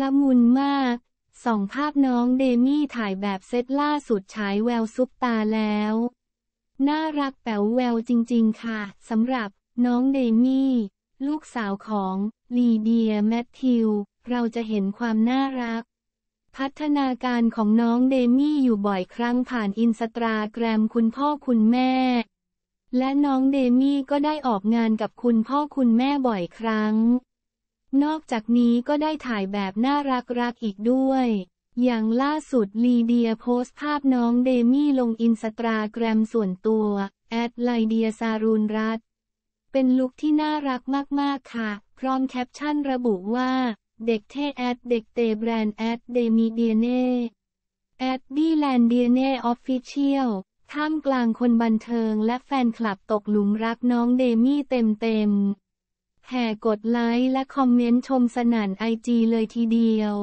ละมุนมาก สองภาพน้องเดมี่ถ่ายแบบเซตล่าสุดฉายแววซุปตาแล้ว น่ารักแป๋วแววจริงๆค่ะสำหรับน้องเดมี่ ลูกสาวของลีเดียแมทธิวเราจะเห็นความน่ารัก พัฒนาการของน้องเดมี่อยู่บ่อยครั้งผ่านอินสตาแกรมคุณพ่อคุณแม่ และน้องเดมี่ก็ได้ออกงานกับคุณพ่อคุณแม่บ่อยครั้งนอกจากนี้ก็ได้ถ่ายแบบน่ารักๆอีกด้วย อย่างล่าสุด ลีเดียโพสต์ภาพน้องเดมี่ลงอินสตาแกรมส่วนตัวแอดไลเดียซารูนรัตเป็นลุคที่น่ารักมากๆค่ะ พร้อมแคปชั่นระบุว่าเด็กเทแอดเด็กเตแบรนด์แอดเดมีเดียเน่แอดดี้แลนเดียเน่ออฟฟิเชียลท่ามกลางคนบันเทิงและแฟนคลับตกหลุมรักน้องเดมี่เต็มๆแห่กดไลค์และคอมเมนต์ชมสนานไอจีเลยทีเดียว